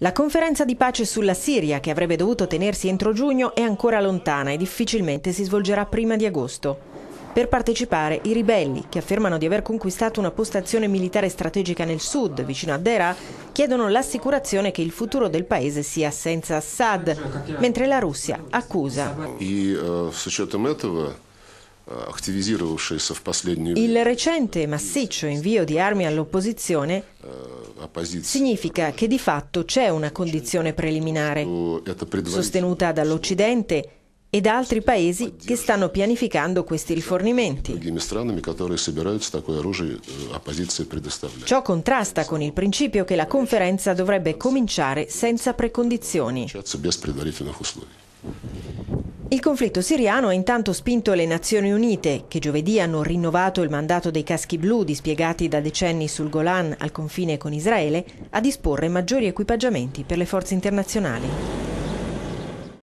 La conferenza di pace sulla Siria, che avrebbe dovuto tenersi entro giugno, è ancora lontana e difficilmente si svolgerà prima di agosto. Per partecipare, i ribelli, che affermano di aver conquistato una postazione militare strategica nel sud, vicino a Dera, chiedono l'assicurazione che il futuro del paese sia senza Assad, mentre la Russia accusa. Э, э, il recente e massiccio invio di armi all'opposizione Significa che di fatto c'è una condizione preliminare sostenuta dall'Occidente e da altri paesi che stanno pianificando questi rifornimenti. Э, Ciò contrasta con il principio che la conferenza dovrebbe cominciare senza precondizioni. Il conflitto siriano ha intanto spinto le Nazioni Unite, che giovedì hanno rinnovato il mandato dei caschi blu dispiegati da decenni sul Golan al confine con Israele, a disporre maggiori equipaggiamenti per le forze internazionali.